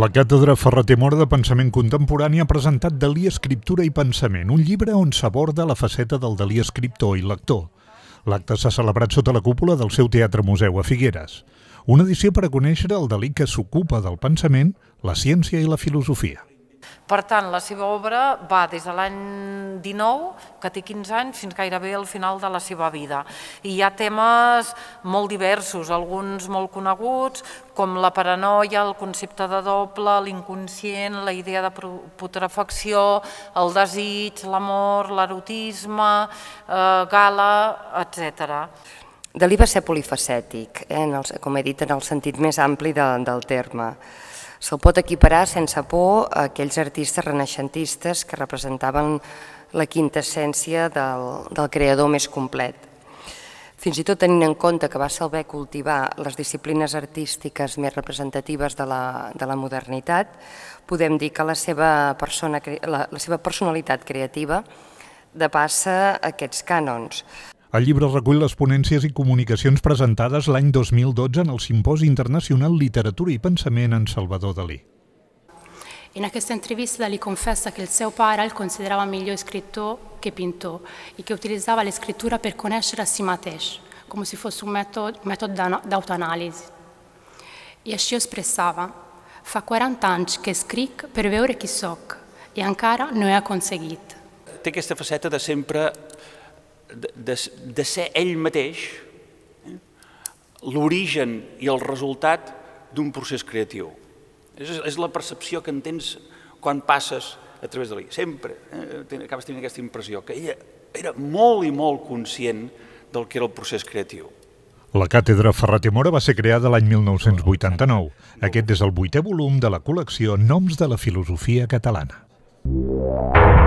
La Càtedra Ferreter Mora de Pensament Contemporani ha presentat Dalí Escriptura i Pensament, un llibre on s'aborda la faceta del Dalí escriptor i lector. L'acte s'ha celebrat sota la cúpula del seu Teatre Museu a Figueres. Una edició per a conèixer el Dalí que s'ocupa del pensament, la ciència i la filosofia. Per tant, la seva obra va des de l'any 19, que té 15 anys, fins gairebé al final de la seva vida. I hi ha temes molt diversos, alguns molt coneguts, com la paranoia, el concepte de doble, l'inconscient, la idea de putrefacció, el desig, l'amor, l'erotisme, eh, gala, etc. Dalí va ser polifacètic, eh, en el, com he dit, en el sentit més ampli de, del terme. Se'l pot equiparar sense por a aquells artistes renaixentistes que representaven la quintessència del, del creador més complet. Fins i tot tenint en compte que va saber cultivar les disciplines artístiques més representatives de la, de la modernitat, podem dir que la seva, persona, la, la seva personalitat creativa depassa aquests cànons. El llibre recull les ponències i comunicacions presentades l'any 2012 en el Simposi Internacional Literatura i Pensament en Salvador Dalí. En aquesta entrevista Dalí confessa che il suo pare el considerava millor escriptor che pintò e che utilizzava la scrittura per conoscere a si mateix, come se fosse un metodo d'autoanalisi. I així expressava, fa 40 anys che scric per veure chi soc e encara no he aconseguit. Té aquesta faceta de sempre de, de, ser ell mateix eh? l'origen i el resultat d'un procés creatiu. És, és la percepció que entens tens quan passes a través de la Sempre eh? acabes tenint aquesta impressió, que ella era molt i molt conscient del que era el procés creatiu. La càtedra Ferrat i Mora va ser creada l'any 1989. Aquest és el vuitè volum de la col·lecció Noms de la filosofia catalana. Thank you.